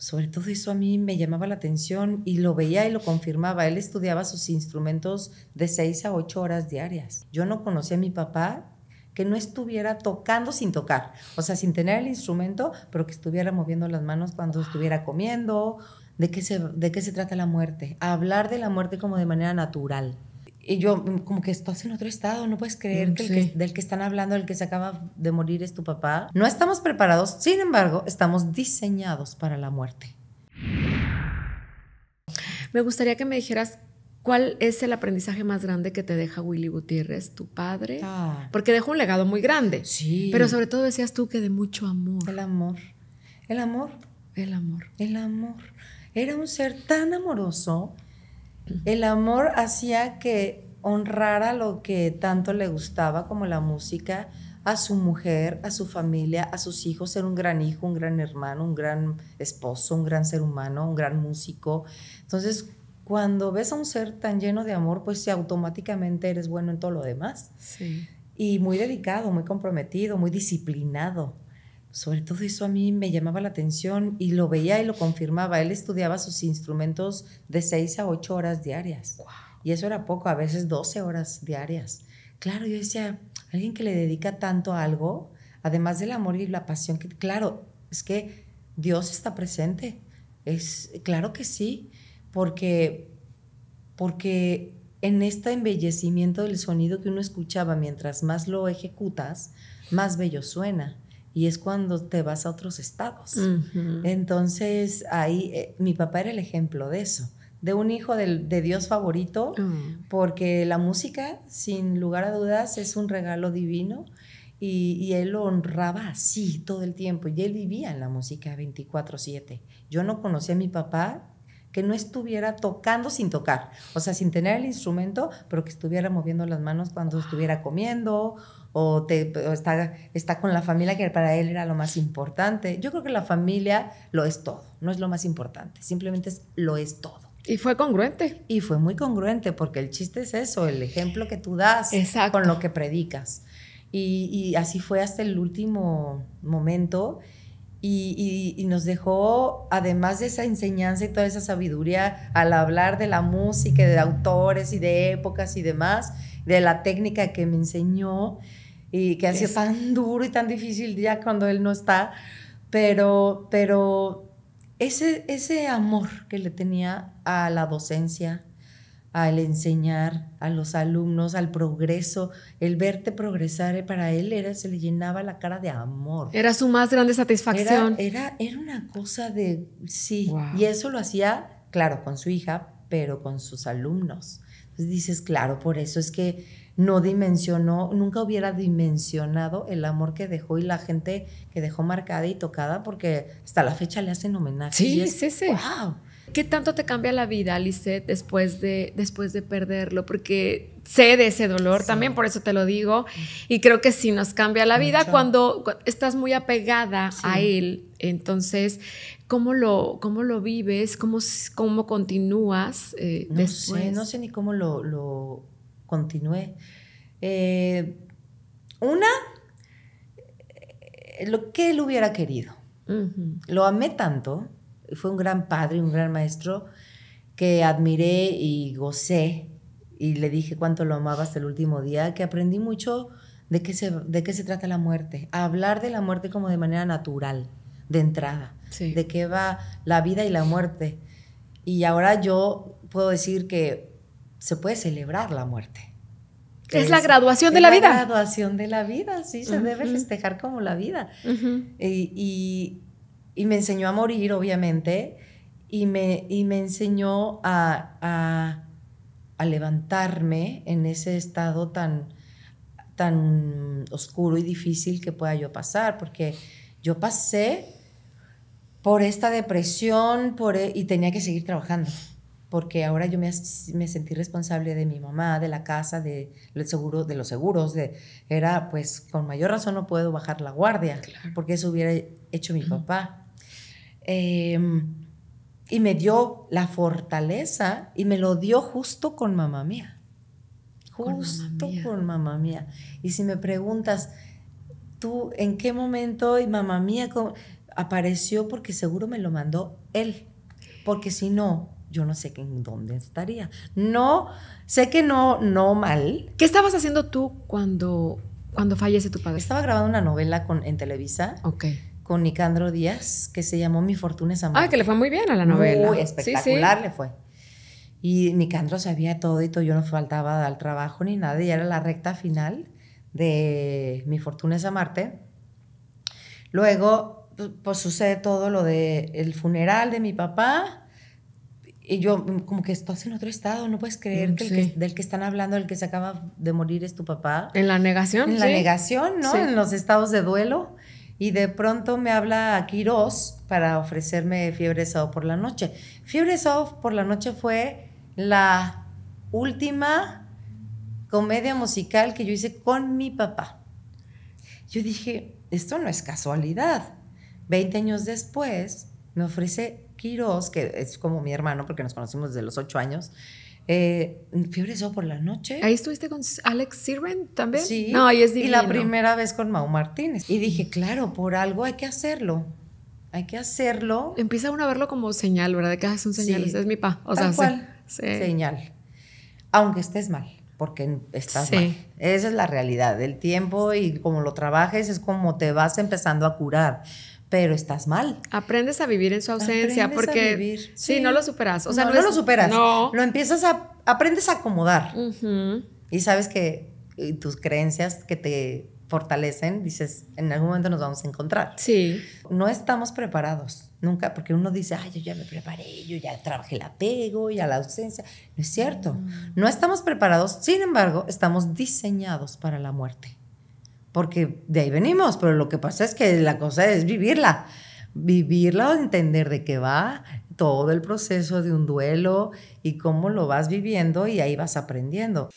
sobre todo eso a mí me llamaba la atención y lo veía y lo confirmaba. Él estudiaba sus instrumentos de seis a 8 horas diarias. Yo no conocía a mi papá que no estuviera tocando sin tocar, o sea, sin tener el instrumento, pero que estuviera moviendo las manos cuando estuviera comiendo. ¿De qué se, de qué se trata la muerte? Hablar de la muerte como de manera natural. Y yo, mm, como que estás en otro estado, no puedes creer mm, que, del que están hablando, el que se acaba de morir es tu papá. No estamos preparados, sin embargo, estamos diseñados para la muerte. Me gustaría que me dijeras cuál es el aprendizaje más grande que te deja Willy Gutiérrez, tu padre, ah. porque dejó un legado muy grande. Sí. Pero sobre todo decías tú que de mucho amor. El amor. El amor. El amor. El amor. Era un ser tan amoroso el amor hacía que honrara lo que tanto le gustaba como la música, a su mujer, a su familia, a sus hijos, ser un gran hijo, un gran hermano, un gran esposo, un gran ser humano, un gran músico. Entonces, cuando ves a un ser tan lleno de amor, pues automáticamente eres bueno en todo lo demás. Sí. Y muy dedicado, muy comprometido, muy disciplinado. Sobre todo eso a mí me llamaba la atención y lo veía y lo confirmaba. Él estudiaba sus instrumentos de 6 a 8 horas diarias. Y eso era poco, a veces 12 horas diarias. Claro, yo decía, alguien que le dedica tanto a algo, además del amor y la pasión, que claro, es que Dios está presente. Es claro que sí, porque porque en este embellecimiento del sonido que uno escuchaba, mientras más lo ejecutas, más bello suena y es cuando te vas a otros estados. Entonces, ahí eh, mi papá era el ejemplo de eso, de un hijo de, Dios favorito, ah. porque la música, sin lugar a dudas, es un regalo divino. Y, y, él lo honraba así todo el tiempo. Y él vivía en la música 24/7. Yo no conocía a mi papá que no estuviera tocando sin tocar, o sea, sin tener el instrumento, pero que estuviera moviendo las manos cuando estuviera ah. comiendo o, está, con la familia, que para él era lo más importante. Yo creo que la familia lo es todo, no es lo más importante, simplemente lo es todo. Y fue congruente. Y fue muy congruente, porque el chiste es eso, el ejemplo que tú das con lo que predicas. Y, y así fue hasta el último momento. Y, nos dejó, además de esa enseñanza y toda esa sabiduría, al hablar de la música, de autores y de épocas y demás, de la técnica que me enseñó y que ha sido tan duro y tan difícil ya cuando él no está, pero, pero ese, ese amor que le tenía a la docencia, al enseñar a los alumnos, al progreso, el verte progresar eh, para él era, se le llenaba la cara de amor. Era su más grande satisfacción. Era, era, una cosa de, sí, y eso lo hacía, claro, con su hija, pero con sus alumnos. Entonces dices, claro, por eso es que no dimensionó, nunca hubiera dimensionado el amor que dejó y la gente que dejó marcada y tocada, porque hasta la fecha le hacen homenaje. Sí, es, sí, sí. Wow ¿Qué tanto te cambia la vida, alicet después de, después de perderlo? Porque sé de ese dolor también, por eso te lo digo. Y creo que sí nos cambia la vida cuando, estás muy apegada a él. Entonces, ¿cómo lo, cómo lo vives? ¿Cómo, cómo continúas eh, no Sé, no sé ni cómo lo, lo continué. Eh, una, eh, lo que él hubiera querido. Lo amé tanto fue un gran padre, un gran maestro que admiré y gocé y le dije cuánto lo amaba hasta el último día, que aprendí mucho de qué se, de qué se trata la muerte, hablar de la muerte como de manera natural, de entrada, de qué va la vida y la muerte. Y ahora yo puedo decir que se puede celebrar la muerte. Es, la graduación de la, vida. La graduación de la vida, sí, se debe festejar como la vida. y y me enseñó a morir, obviamente, y me, y me enseñó a, levantarme en ese estado tan, tan oscuro y difícil que pueda yo pasar, porque yo pasé por esta depresión por, e, y tenía que seguir trabajando porque ahora yo me, sentí responsable de mi mamá, de la casa, de, de los seguros, era pues con mayor razón no puedo bajar la guardia, porque eso hubiera hecho mi papá. Em, y me dio la fortaleza y me lo dio justo con mamá mía, justo con mamá mía. Con mamá mía. Y si me preguntas, ¿tú en qué momento y mamá mía apareció? Porque seguro me lo mandó él, porque si no, yo no sé en dónde estaría. No, sé que no, no mal. ¿Qué estabas haciendo tú cuando, cuando fallece tu padre? Estaba grabando una novela con, en Televisa. Ok. Con Nicandro Díaz, que se llamó Mi Fortuna es Amor. Ah, que le fue muy bien a la novela. Muy espectacular le fue. Y Nicandro sabía todo y todo, yo no faltaba al trabajo ni nada, y era la recta final de Mi Fortuna es Amarte. Luego, pues, pues sucede todo lo del el funeral de mi papá, y yo, mm, como que estás en otro estado, no puedes creer mm, que, del que están hablando, el que se acaba de morir es tu papá. En la negación. En la negación, ¿no? En los estados de duelo. Y de pronto me habla Quiroz para ofrecerme fiebre Soft por la noche. Fiebre Soft por la noche fue la última comedia musical que yo hice con mi papá. Yo dije, esto no es casualidad. Veinte años después me ofrece Quiroz, que es como mi hermano porque nos conocimos desde los ocho años, eh, por la noche. Ahí estuviste con Alex Sirven también. Sí. No, ahí es divino. Y la primera vez con Mau Martínez. Y dije, claro, por algo hay que hacerlo. Hay que hacerlo. Empieza uno a verlo como señal, ¿verdad? Que ah, es un señal. Es mi pa. O sea, cual. Señal. Aunque estés mal, porque estás mal. Esa es la realidad. El tiempo y como lo trabajes es como te vas empezando a curar pero estás mal. Aprendes a vivir en su ausencia porque vivir, sí. no lo superas, o sea, no, lo superas, no. lo empiezas a aprendes a acomodar. Y sabes que tus creencias que te fortalecen, dices, en algún momento nos vamos a encontrar. Sí. No estamos preparados, nunca, porque uno dice, ay, yo ya me preparé, yo ya trabajé el apego, y a la ausencia. No es cierto. Mm. No estamos preparados, sin embargo, estamos diseñados para la muerte porque de ahí venimos, pero lo que pasa es que la cosa es vivirla, vivirla entender de qué va todo el proceso de un duelo y cómo lo vas viviendo y ahí vas aprendiendo.